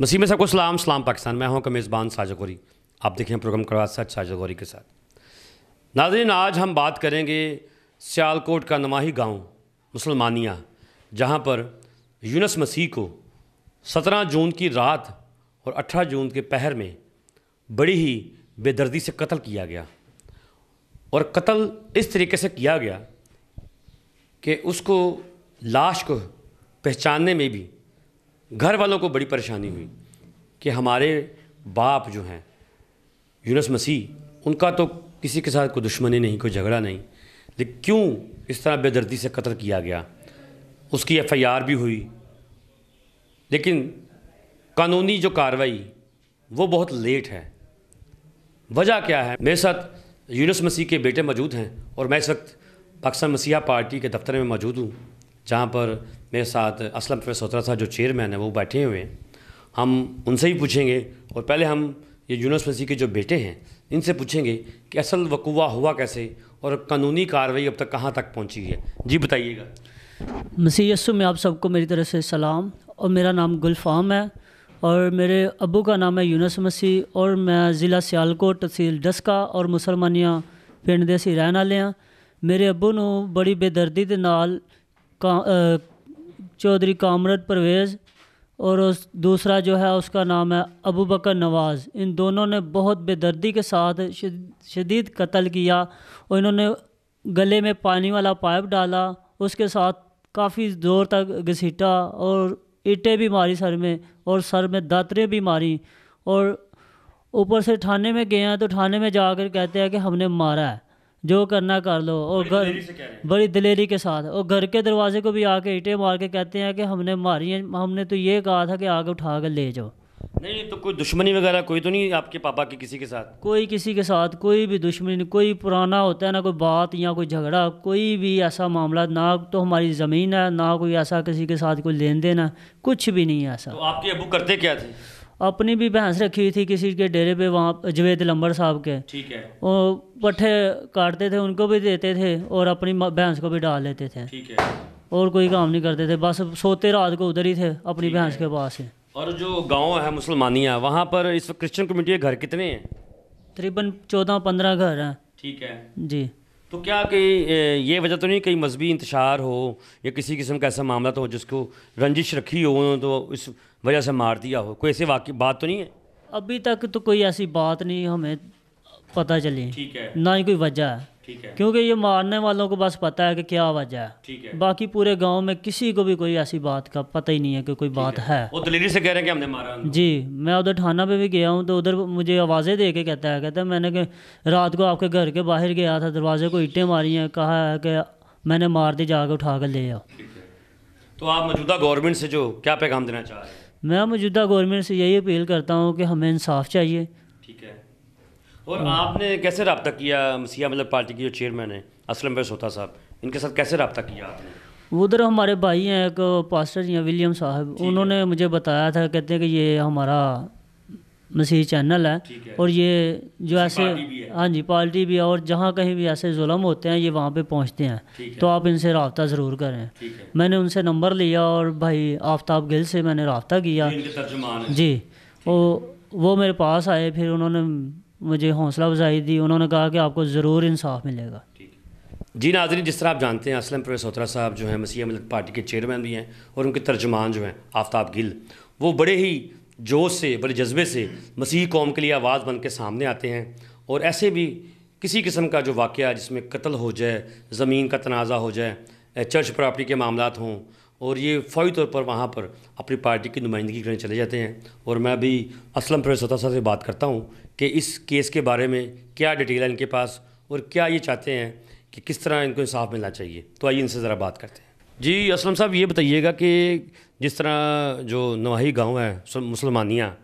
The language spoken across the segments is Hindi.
नसीम को सलाम सलाम पाकिस्तान मैं हूं का मेज़बान साजागोरी आप देखें प्रोग्राम करवा सच साजागोरी के साथ नाजरीन आज हम बात करेंगे सियालकोट का नमाही गांव मुसलमानिया जहां पर यूनस मसीह को 17 जून की रात और 18 जून के पहर में बड़ी ही बेदर्दी से कत्ल किया गया और कत्ल इस तरीके से किया गया कि उसको लाश को पहचानने में भी घर वालों को बड़ी परेशानी हुई कि हमारे बाप जो हैं यूनस मसीह उनका तो किसी के साथ कोई दुश्मनी नहीं कोई झगड़ा नहीं लेकिन क्यों इस तरह बेदर्दी से कत्ल किया गया उसकी एफआईआर भी हुई लेकिन कानूनी जो कार्रवाई वो बहुत लेट है वजह क्या है मेरे साथ यूनस मसीह के बेटे मौजूद हैं और मैं इस वक्त पाकिस्तान मसीहा पार्टी के दफ्तर में मौजूद हूँ जहाँ पर मेरे साथ असलम प्रोफेसर सोत्रा साहब जो चेयरमैन है वो बैठे हुए हैं हम उनसे ही पूछेंगे और पहले हम ये यूनस मसीह के जो बेटे हैं इनसे पूछेंगे कि असल वकूवा हुआ कैसे और कानूनी कार्रवाई अब तक कहाँ तक पहुँची है जी बताइएगा मसीह यसु में आप सबको मेरी तरफ से सलाम और मेरा नाम गुलफाम है और मेरे अबू का नाम है यूनस मसीह और मैं ज़िला सियालकोट तहसील डस्का और मुसलमानिया पिंड ਦੇ ਅਸੀਂ ਰਹਿਣ ਵਾਲੇ ਆ ਮੇਰੇ ਅੱਬੂ ਨੂੰ ਬੜੀ ਬੇਦਰਦੀ ਦੇ चौधरी कामरत परवेज़ और उस दूसरा जो है उसका नाम है अबू बकर नवाज़ इन दोनों ने बहुत बेदर्दी के साथ शदीद कत्ल किया और इन्होंने गले में पानी वाला पाइप डाला उसके साथ काफ़ी ज़ोर तक घसीटा और ईंटें भी मारी सर में और सर में दातरें भी मारी और ऊपर से थाने में गए हैं तो थाने में जाकर कहते हैं कि हमने मारा है जो करना कर लो और घर बड़ी दिलेरी के साथ और घर के दरवाजे को भी आके ईटे मार के कहते हैं कि हमने मारी है हमने तो ये कहा था कि आगे उठा कर ले जाओ नहीं तो कोई दुश्मनी वगैरह कोई तो नहीं आपके पापा की किसी के साथ कोई किसी के साथ कोई भी दुश्मनी नहीं कोई पुराना होता है ना कोई बात या कोई झगड़ा कोई भी ऐसा मामला ना तो हमारी ज़मीन है ना कोई ऐसा किसी के साथ कोई लेन देन है कुछ भी नहीं है ऐसा तो आपके अबू करते क्या थे अपनी भी भैंस रखी हुई थी किसी के डेरे पे वहाँ जवेद लंबर साहब के ठीक है और पट्ठे काटते थे उनको भी देते थे और अपनी भैंस को भी डाल लेते थे ठीक है और कोई काम नहीं करते थे बस सोते रात को उधर ही थे अपनी भैंस के पास और जो गांव है मुसलमानिया वहाँ पर इस वक्त क्रिश्चियन कम्युनिटी के घर कितने हैं तकरीबन चौदह पंद्रह घर हैं ठीक है जी तो क्या कि ये वजह तो नहीं कहीं मजहबी इंतशार हो या किसी किस्म का ऐसा मामला तो हो जिसको रंजिश रखी हो तो इस वजह से मार दिया हो कोई ऐसी वाकई बात तो नहीं है अभी तक तो कोई ऐसी बात नहीं हमें पता चली ठीक है ना ही कोई वजह है क्योंकि ये मारने वालों को बस पता है कि क्या वजह है है बाकी पूरे गांव में किसी को भी कोई ऐसी बात का पता ही नहीं है कि कोई बात है, है। वो से कह रहे हैं कि हमने मारा जी मैं उधर थाना पे भी गया हूँ तो उधर मुझे आवाज़ें दे के कहता है कहता है मैंने कि रात को आपके घर के बाहर गया था दरवाजे को ईटे मारी हैं कहा है कि मैंने मार दी जाकर उठा कर ले जाओ तो आप मौजूदा गवर्नमेंट से जो क्या पैगाम देना चाह रहे हैं मैं मौजूदा गवर्नमेंट से यही अपील करता हूँ कि हमें इंसाफ चाहिए और हम्म। आपने कैसे रबता किया मसीहा मतलब पार्टी की जो चेयरमैन है असलम भाई सोता साहब इनके साथ कैसे रबता किया आपने उधर हमारे भाई हैं एक पास्टर या विलियम साहब उन्होंने मुझे बताया था कहते हैं कि ये हमारा मसीह चैनल है, है और ये जो ऐसे हाँ जी पार्टी भी है और जहाँ कहीं भी ऐसे जुलम होते हैं ये वहाँ पे पहुँचते हैं तो आप इनसे रबता ज़रूर करें मैंने उनसे नंबर लिया और भाई आफ्ताब गिल से मैंने रबता किया जी वो वो मेरे पास आए फिर उन्होंने मुझे हौसला अफजाई दी उन्होंने कहा कि आपको ज़रूर इंसाफ मिलेगा जी नाजरी जिस तरह आप जानते हैं असलम प्रोसोत्रा साहब जो हैं मसीह मिलत पार्टी के चेयरमैन भी हैं और उनके तर्जमान जो हैं आफ्ताब गिल वो बड़े ही जोश से बड़े जज्बे से मसीह कौम के लिए आवाज़ बन के सामने आते हैं और ऐसे भी किसी किस्म का जो वाक़ जिसमें कत्ल हो जाए ज़मीन का तनाज़ा हो जाए चर्च प्रॉपर्टी के मामला हों और ये फौरी तौर पर वहाँ पर अपनी पार्टी की नुमाइंदगी करने चले जाते हैं और मैं अभी असलम प्रोसोत्रा साहब से बात करता हूँ कि इस केस के बारे में क्या डिटेल है इनके पास और क्या ये चाहते हैं कि किस तरह इनको इंसाफ मिलना चाहिए तो आइए इनसे ज़रा बात करते हैं जी असलम साहब ये बताइएगा कि जिस तरह जो नवाही गांव है मुसलमानियाँ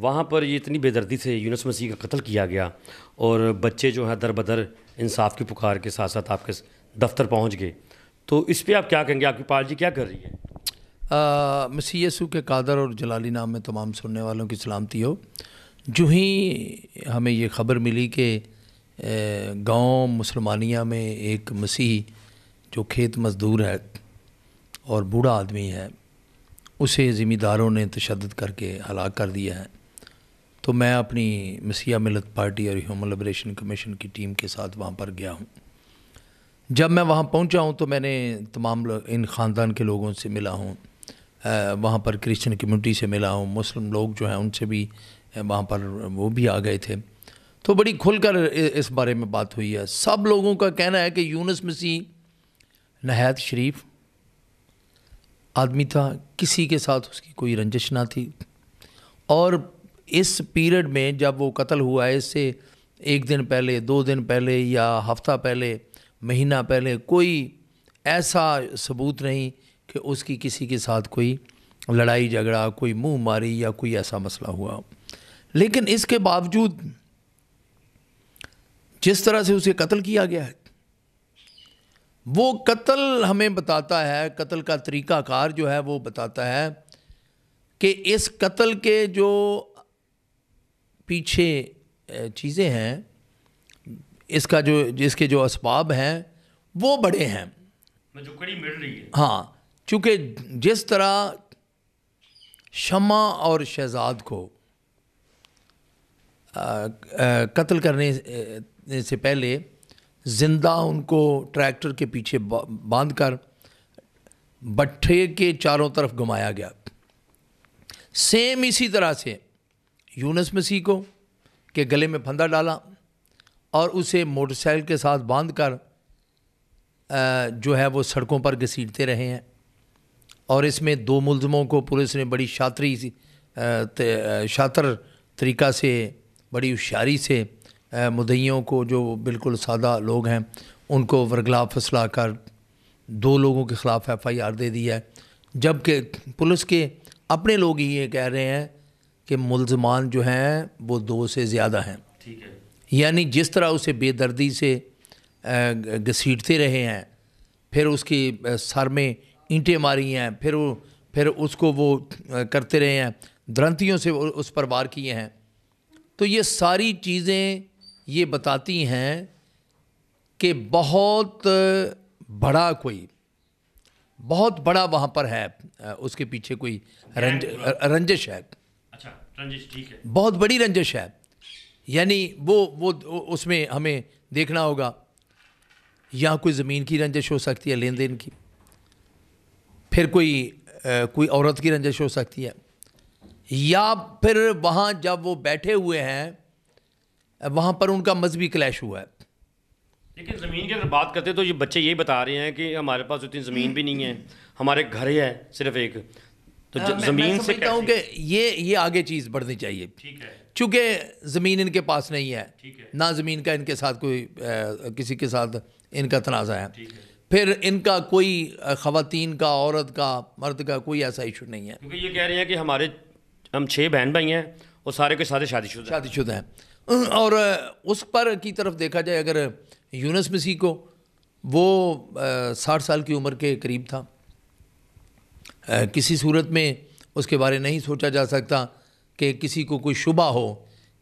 वहाँ पर ये इतनी बेदर्दी से यूनस मसीह का कत्ल किया गया और बच्चे जो है दर बदर इंसाफ की पुकार के साथ साथ आपके दफ्तर पहुँच गए तो इस पर आप क्या कहेंगे आपकी पार्टी क्या कर रही है मसीसु यसू के कादर और जलाली नाम में तमाम सुनने वालों की सलामती हो जो ही हमें ये ख़बर मिली कि गांव मुसलमानिया में एक मसीह जो खेत मज़दूर है और बूढ़ा आदमी है उसे ज़िम्मेदारों ने तशद करके हलाक कर दिया है तो मैं अपनी मसीहा मिलत पार्टी और ह्यूमन लिब्रेशन कमीशन की टीम के साथ वहाँ पर गया हूँ जब मैं वहाँ पहुँचा हूँ तो मैंने तमाम इन ख़ानदान के लोगों से मिला हूँ वहाँ पर क्रिश्चियन कम्युनिटी से मिला हूँ मुस्लिम लोग जो हैं उनसे भी वहाँ पर वो भी आ गए थे तो बड़ी खुलकर इस बारे में बात हुई है सब लोगों का कहना है कि यूनस मसीह नहायत शरीफ आदमी था किसी के साथ उसकी कोई रंजिश ना थी और इस पीरियड में जब वो कत्ल हुआ है इससे एक दिन पहले दो दिन पहले या हफ्ता पहले महीना पहले कोई ऐसा सबूत नहीं कि उसकी किसी के साथ कोई लड़ाई झगड़ा कोई मुंह मारी या कोई ऐसा मसला हुआ लेकिन इसके बावजूद जिस तरह से उसे कत्ल किया गया है वो कत्ल हमें बताता है कत्ल का तरीकाकार जो है वो बताता है कि इस कत्ल के जो पीछे चीज़ें हैं इसका जो जिसके जो इसबाब हैं वो बड़े हैं जो कड़ी मिल रही है हाँ चूँकि जिस तरह शमा और शहजाद को कत्ल करने से पहले ज़िंदा उनको ट्रैक्टर के पीछे बांध कर बट्ठे के चारों तरफ घुमाया गया सेम इसी तरह से यूनस मसीह को के गले में फंदा डाला और उसे मोटरसाइकिल के साथ बांध कर जो है वो सड़कों पर घसीटते रहे हैं और इसमें दो मुलजमों को पुलिस ने बड़ी शातरी शातर तरीका से बड़ी होशियारी से मुदैयों को जो बिल्कुल सादा लोग हैं उनको वरगला फसला कर दो लोगों के ख़िलाफ़ एफ़ आई आर दे दी है जबकि पुलिस के अपने लोग ही ये कह रहे हैं कि मुलजमान जो हैं वो दो से ज़्यादा हैं ठीक है यानी जिस तरह उसे बेदर्दी से घसीटते रहे हैं फिर उसकी सर में ईंटें मारी हैं फिर वो फिर उसको वो करते रहे हैं द्रंथियों से उस पर वार किए हैं तो ये सारी चीज़ें ये बताती हैं कि बहुत बड़ा कोई बहुत बड़ा वहाँ पर है उसके पीछे कोई रंज रंजिश है अच्छा रंजिश ठीक है बहुत बड़ी रंजिश है यानी वो वो उसमें हमें देखना होगा या कोई ज़मीन की रंजिश हो सकती है लेन देन की फिर कोई आ, कोई औरत की रंजिश हो सकती है या फिर वहाँ जब वो बैठे हुए हैं वहाँ पर उनका मजहबी क्लैश हुआ है लेकिन ज़मीन की अगर बात करते तो ये बच्चे यही बता रहे हैं कि हमारे पास उतनी ज़मीन भी नहीं है हमारे घर है सिर्फ एक तो ज़मीन से कहता हूँ कि ये ये आगे चीज़ बढ़नी चाहिए चूँकि ज़मीन इनके पास नहीं है, है। ना ज़मीन का इनके साथ कोई आ, किसी के साथ इनका तनाज़ा है फिर इनका कोई ख़वातीन का औरत का मर्द का कोई ऐसा इशू नहीं है क्योंकि ये कह रहे हैं कि हमारे हम छः बहन भाई हैं और सारे के सारे शादीशुदा शादीशुदा हैं और उस पर की तरफ देखा जाए अगर यूनस मसी को वो साठ साल की उम्र के करीब था आ, किसी सूरत में उसके बारे नहीं सोचा जा सकता कि किसी को कोई शुबा हो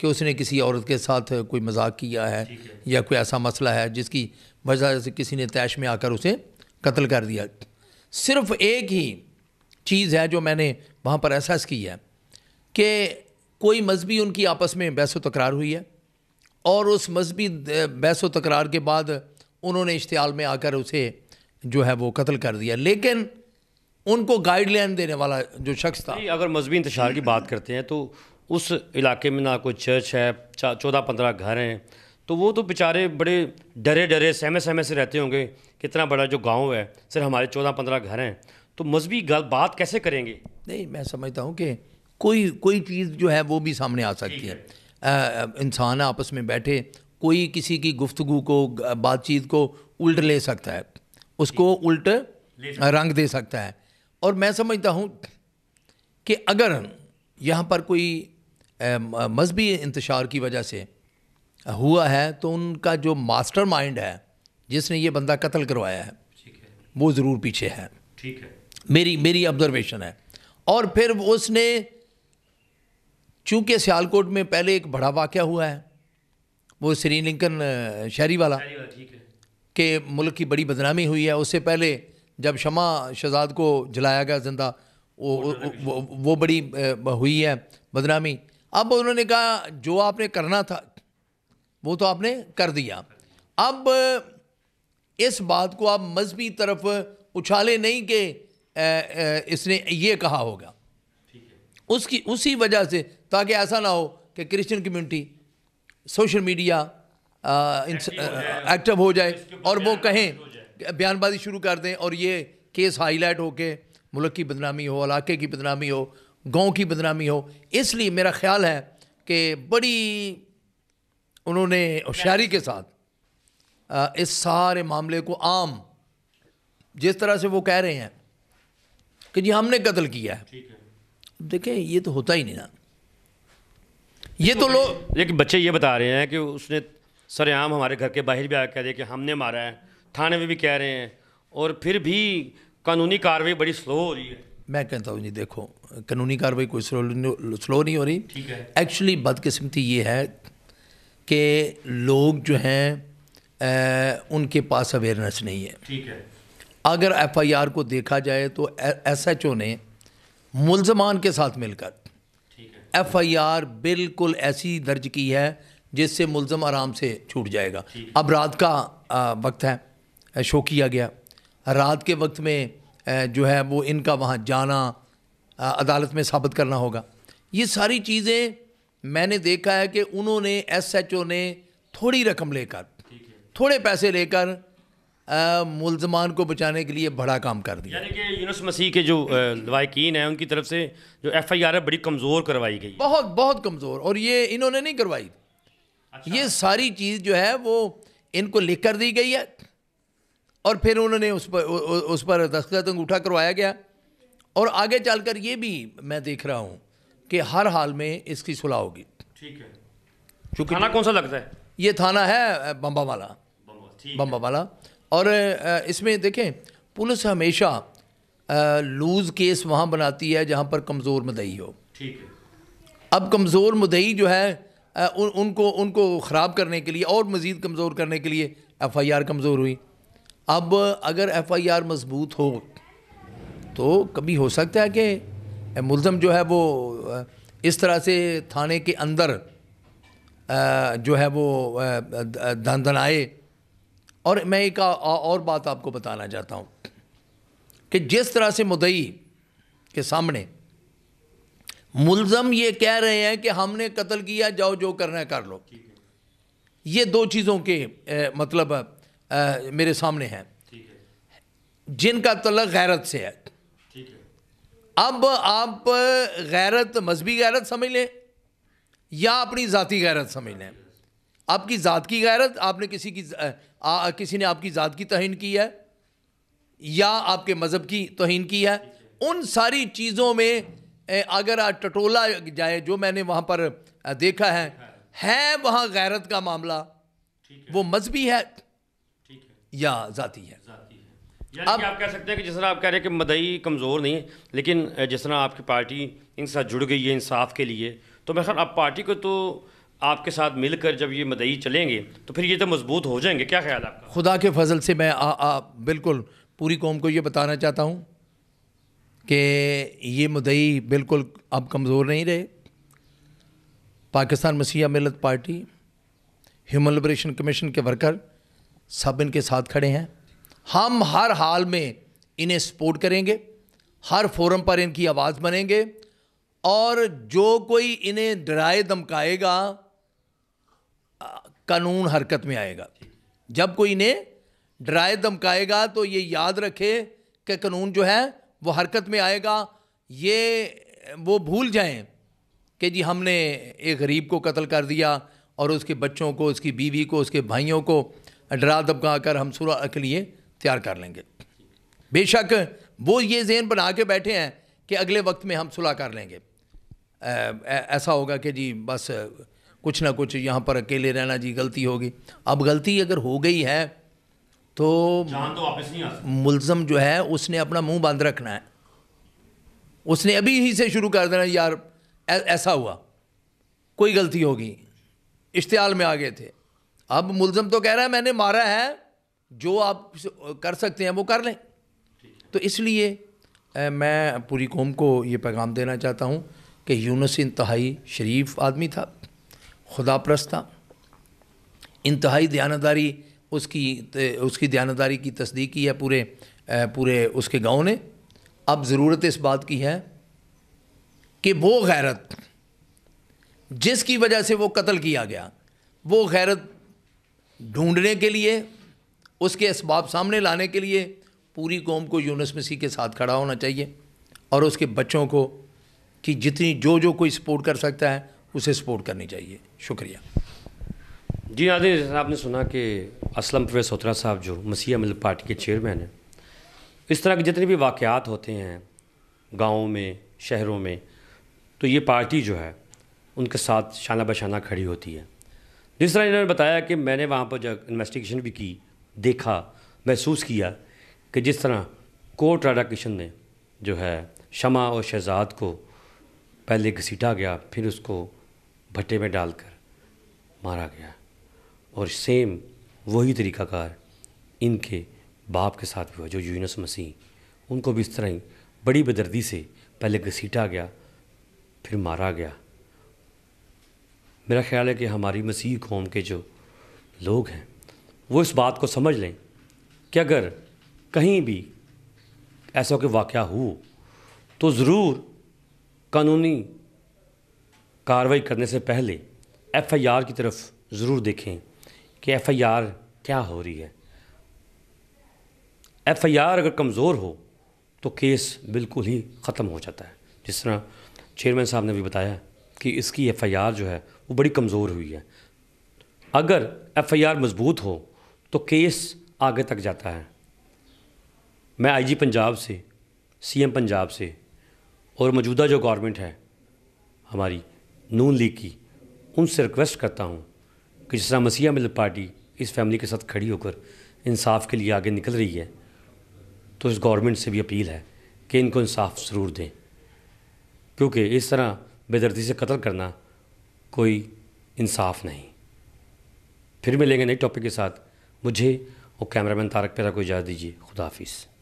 कि उसने किसी औरत के साथ कोई मजाक किया है, या कोई ऐसा मसला है जिसकी वजह से किसी ने तैश में आकर उसे कत्ल कर दिया सिर्फ एक ही चीज़ है जो मैंने वहाँ पर एहसास किया है कि कोई मजहबी उनकी आपस में बहस तकरार हुई है और उस मजहबी बहस तकरार के बाद उन्होंने इश्तियाल में आकर उसे जो है वो कत्ल कर दिया लेकिन उनको गाइडलाइन देने वाला जो शख्स था अगर मजहबी इंतशार की बात करते हैं तो उस इलाके में ना कोई चर्च है चौदह पंद्रह घर हैं तो वो तो बेचारे बड़े डरे डरे सहमे सहमे से रहते होंगे कितना बड़ा जो गांव है सिर्फ हमारे चौदह पंद्रह घर हैं तो मजहबी बात कैसे करेंगे नहीं मैं समझता हूँ कि कोई कोई चीज़ जो है वो भी सामने आ सकती है इंसान आपस में बैठे कोई किसी की गुफ्तगु को बातचीत को उल्ट ले सकता है उसको उल्ट रंग दे सकता है और मैं समझता हूँ कि अगर यहाँ पर कोई मजहबी इंतशार की वजह से हुआ है तो उनका जो मास्टर माइंड है जिसने ये बंदा कत्ल करवाया है, है। वो ज़रूर पीछे है ठीक है मेरी मेरी ऑब्जर्वेशन है और फिर उसने चूँकि सियालकोट में पहले एक बड़ा वाक्य हुआ है वो लिंकन शहरी वाला के मुल्क की बड़ी बदनामी हुई है उससे पहले जब शमा शहजाद को जलाया गया जिंदा वो वो, बड़ी हुई है बदनामी अब उन्होंने कहा जो आपने करना था वो तो आपने कर दिया अब इस बात को आप मजहबी तरफ उछाले नहीं के इसने ये कहा होगा उसकी उसी वजह से ताकि ऐसा ना हो कि Christian community social media active हो जाए और वो कहें बयानबाजी शुरू कर दें और ये केस हाईलाइट हो के मुल्क की बदनामी हो इलाके की बदनामी हो गांव की बदनामी हो इसलिए मेरा ख्याल है कि बड़ी उन्होंने होशियारी के साथ इस सारे मामले को आम जिस तरह से वो कह रहे हैं कि जी हमने कत्ल किया है देखें ये तो होता ही नहीं ना ये तो लोग लेकिन बच्चे ये बता रहे हैं कि उसने सरेआम हमारे घर के बाहर भी आकर कह दिया कि हमने मारा है थाने में भी कह रहे हैं और फिर भी कानूनी कार्रवाई बड़ी स्लो हो रही है मैं कहता हूँ जी देखो कानूनी कार्रवाई कोई स्लो नहीं स्लो नहीं हो रही ठीक है एक्चुअली बदकिस्मती ये है कि लोग जो हैं उनके पास अवेयरनेस नहीं है ठीक है अगर एफ को देखा जाए तो एस ने मुलजमान के साथ मिलकर एफ आई आर बिल्कुल ऐसी दर्ज की है जिससे मुलम आराम से छूट जाएगा अब रात का वक्त है शो किया गया रात के वक्त में जो है वो इनका वहाँ जाना अदालत में साबित करना होगा ये सारी चीज़ें मैंने देखा है कि उन्होंने एस एच ओ ने थोड़ी रकम लेकर थोड़े पैसे लेकर मुलजमान को बचाने के लिए बड़ा काम कर दिया यानी कि यूनुस मसीह के जो वायकीन हैं उनकी तरफ से जो एफ आई आर है बड़ी कमज़ोर करवाई गई बहुत बहुत कमज़ोर और ये इन्होंने नहीं करवाई अच्छा। ये सारी चीज़ जो है वो इनको लिख कर दी गई है और फिर उन्होंने उस पर उस पर दस्तखत अंगूठा करवाया गया और आगे चल कर ये भी मैं देख रहा हूँ कि हर हाल में इसकी सुलह होगी ठीक है चूँकि थाना कौन सा लगता है ये थाना है बम्बा वाला बम्बा वाला और इसमें देखें पुलिस हमेशा लूज़ केस वहाँ बनाती है जहाँ पर कमज़ोर मदई हो ठीक है अब कमज़ोर मदई जो है उन, उनको उनको ख़राब करने के लिए और मज़ीद कमज़ोर करने के लिए एफ़ आई आर कमज़ोर हुई अब अगर एफ़ आई आर मजबूत हो तो कभी हो सकता है कि मुलम जो है वो इस तरह से थाने के अंदर जो है वो धन आए और मैं एक आ, आ, और बात आपको बताना चाहता हूँ कि जिस तरह से मुदई के सामने मुलजम ये कह रहे हैं कि हमने कत्ल किया जाओ जो करना है कर लो ये दो चीज़ों के ए, मतलब ए, मेरे सामने हैं है। जिनका तलक गैरत से है, है। अब आप गैरत मजहबी गैरत समझ लें या अपनी ज़ाती गैरत समझ लें आपकी ज़ात की गैरत आपने किसी की आ, आ, किसी ने आपकी ज़ात की तोहन की है या आपके मज़हब की तोहन की है उन सारी चीज़ों में अगर टटोला जाए जो मैंने वहाँ पर देखा है है वहाँ गैरत का मामला वो मजहबी है या जाती है अब आप कह सकते हैं कि जिस तरह आप कह रहे हैं कि मदई कमज़ोर नहीं है लेकिन जिस तरह आपकी पार्टी इनके साथ जुड़ गई है इंसाफ के लिए तो मैं ख्याल आप पार्टी को तो आपके साथ मिलकर जब ये मदई चलेंगे तो फिर ये तो मजबूत हो जाएंगे क्या ख्याल आपका खुदा के फजल से मैं आ, आ, बिल्कुल पूरी कौम को ये बताना चाहता हूँ कि ये मदई बिल्कुल अब कमज़ोर नहीं रहे Pakistan Masiha Millat party human liberation commission के वर्कर सब इनके साथ खड़े हैं हम हर हाल में इन्हें सपोर्ट करेंगे हर फोरम पर इनकी आवाज़ बनेंगे और जो कोई इन्हें डराए धमकाएगा कानून हरकत में आएगा जब कोई इन्हें डराए धमकाएगा तो ये याद रखे कि कानून जो है वो हरकत में आएगा ये वो भूल जाएं कि जी हमने एक गरीब को कत्ल कर दिया और उसके बच्चों को उसकी बीवी को उसके भाइयों को डरा धमका कर हम सुलह के लिए तैयार कर लेंगे बेशक वो ये जहन बना के बैठे हैं कि अगले वक्त में हम सुलह कर लेंगे ऐसा होगा कि जी बस कुछ ना कुछ यहाँ पर अकेले रहना जी गलती होगी अब गलती अगर हो गई है तो, तो मुलजम जो है उसने अपना मुंह बंद रखना है उसने अभी ही से शुरू कर देना यार ऐसा हुआ कोई गलती होगी इश्तियाल में आ गए थे अब मुलजम तो कह रहा है मैंने मारा है जो आप कर सकते हैं वो कर लें तो इसलिए मैं पूरी कौम को ये पैगाम देना चाहता हूँ कि यूनस इंतहाई शरीफ आदमी था खुदा प्रस्ता इंतहाई दयानदारी उसकी उसकी दयानदारी की तस्दीक की है पूरे पूरे उसके गांव ने अब ज़रूरत इस बात की है कि वो गैरत जिसकी वजह से वो कत्ल किया गया वो गैरत ढूंढने के लिए उसके इसबाब सामने लाने के लिए पूरी कौम को यूनस मसीह के साथ खड़ा होना चाहिए और उसके बच्चों को कि जितनी जो जो कोई सपोर्ट कर सकता है उसे सपोर्ट करनी चाहिए शुक्रिया जी आदि आपने सुना कि असलम परवेज सोत्रा साहब जो मसीह मिल पार्टी के चेयरमैन हैं इस तरह के जितने भी वाक़ात होते हैं गाँव में शहरों में तो ये पार्टी जो है उनके साथ शाना बशाना खड़ी होती है जिस तरह इन्होंने बताया कि मैंने वहाँ पर जब इन्वेस्टिगेशन भी की देखा महसूस किया कि जिस तरह कोर्ट राधा किशन ने जो है शमा और शहजाद को पहले घसीटा गया फिर उसको भट्टे में डालकर मारा गया और सेम वही तरीकाकार इनके बाप के साथ भी हुआ जो यूनस मसीह उनको भी इस तरह ही बड़ी बेदर्दी से पहले घसीटा गया फिर मारा गया मेरा ख्याल है कि हमारी मसीह कौम के जो लोग हैं वो इस बात को समझ लें कि अगर कहीं भी ऐसा कोई वाक़ हो तो ज़रूर कानूनी कार्रवाई करने से पहले एफआईआर की तरफ ज़रूर देखें कि एफआईआर क्या हो रही है एफआईआर अगर कमज़ोर हो तो केस बिल्कुल ही ख़त्म हो जाता है जिस तरह चेयरमैन साहब ने भी बताया कि इसकी एफआईआर जो है वो बड़ी कमज़ोर हुई है अगर एफआईआर मज़बूत हो तो केस आगे तक जाता है मैं आईजी पंजाब से सीएम पंजाब से और मौजूदा जो गवर्नमेंट है हमारी नून लीग की उनसे रिक्वेस्ट करता हूँ कि जिस तरह मसीहा मिल पार्टी इस फैमिली के साथ खड़ी होकर इंसाफ के लिए आगे निकल रही है तो इस गवर्नमेंट से भी अपील है कि इनको इंसाफ ज़रूर दें क्योंकि इस तरह बेदर्दी से कत्ल करना कोई इंसाफ नहीं फिर मिलेंगे नए टॉपिक के साथ मुझे और कैमरामैन तारक पेरा को इजाज़त दीजिए खुदाफिज़